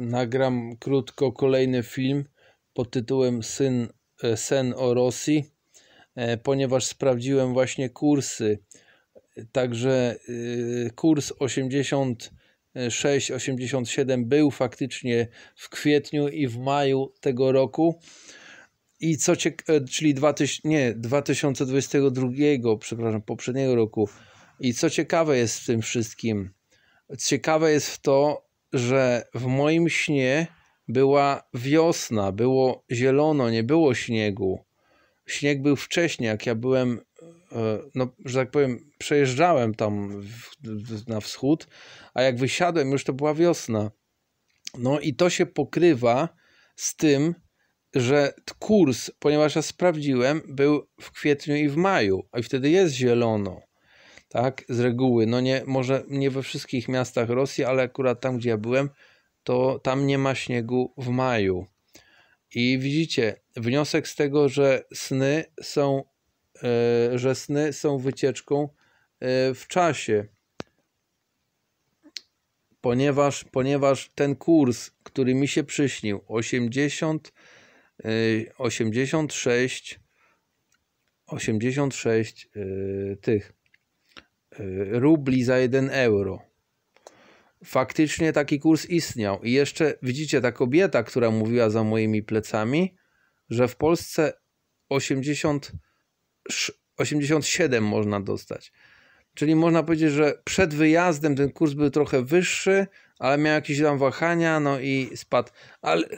nagram krótko kolejny film pod tytułem Syn, e, Sen o Rosji, e, ponieważ sprawdziłem właśnie kursy. Także e, kurs 86-87 był faktycznie w kwietniu i w maju tego roku. I co ciekawe, czyli 2000, nie, 2022, przepraszam, poprzedniego roku. I co ciekawe jest w tym wszystkim? Ciekawe jest w to, że w moim śnie była wiosna, było zielono, nie było śniegu. Śnieg był wcześniej, jak ja byłem, e, no, że tak powiem, przejeżdżałem tam w, na wschód, a jak wysiadłem, już to była wiosna. No i to się pokrywa z tym, że kurs, ponieważ ja sprawdziłem, był w kwietniu i w maju, a wtedy jest zielono tak, z reguły, no nie, może nie we wszystkich miastach Rosji, ale akurat tam, gdzie ja byłem, to tam nie ma śniegu w maju. I widzicie, wniosek z tego, że sny są, e, że sny są wycieczką e, w czasie. Ponieważ, ponieważ ten kurs, który mi się przyśnił, 80, 86, 86 tych Y, rubli za 1 euro. Faktycznie taki kurs istniał. I jeszcze widzicie, ta kobieta, która mówiła za moimi plecami, że w Polsce 80, 87 można dostać. Czyli można powiedzieć, że przed wyjazdem ten kurs był trochę wyższy, ale miał jakieś tam wahania, no i spadł. Ale,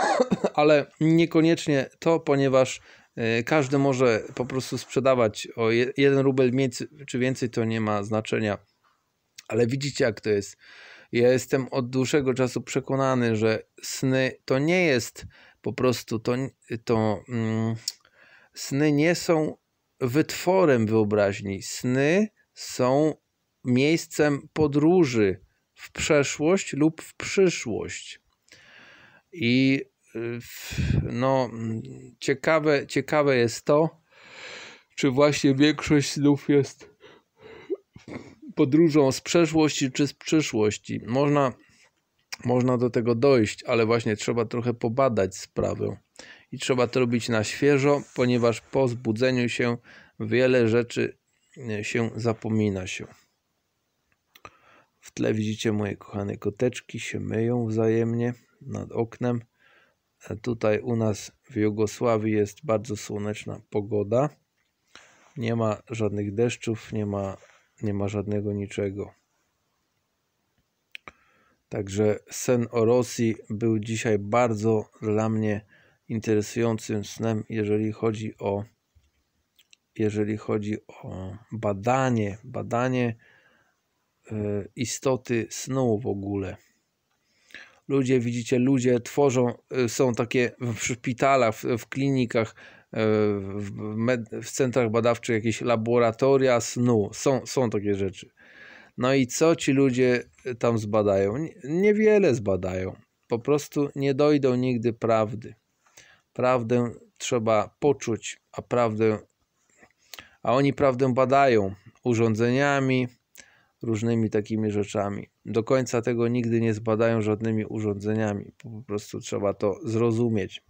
ale niekoniecznie to, ponieważ E, każdy może po prostu sprzedawać o jeden rubel mniej czy więcej, to nie ma znaczenia. Ale widzicie, jak to jest. Ja jestem od dłuższego czasu przekonany, że sny to nie jest po prostu to. to mm, sny nie są wytworem wyobraźni. Sny są miejscem podróży w przeszłość lub w przyszłość. I no, ciekawe, ciekawe jest to, czy właśnie większość snów jest podróżą z przeszłości czy z przyszłości. Można, można do tego dojść, ale właśnie trzeba trochę pobadać sprawę. I trzeba to robić na świeżo, ponieważ po zbudzeniu się wiele rzeczy e, się zapomina się. W tle widzicie moje kochane koteczki się myją wzajemnie nad oknem. Tutaj u nas w Jugosławii jest bardzo słoneczna pogoda. Nie ma żadnych deszczów, nie ma, nie ma żadnego niczego. Także sen o Rosji był dzisiaj bardzo dla mnie interesującym snem, jeżeli chodzi o jeżeli chodzi o badanie, badanie e, istoty snu w ogóle ludzie, widzicie, ludzie tworzą, y, są takie w szpitalach, w, klinikach, y, w, med, w centrach badawczych jakieś laboratoria snu. Są, są takie rzeczy. No i co ci ludzie y, tam zbadają? Niewiele zbadają. Po prostu nie dojdą nigdy prawdy. Prawdę trzeba poczuć, a prawdę, a oni prawdę badają urządzeniami, różnymi takimi rzeczami. Do końca tego nigdy nie zbadają żadnymi urządzeniami, po prostu trzeba to zrozumieć.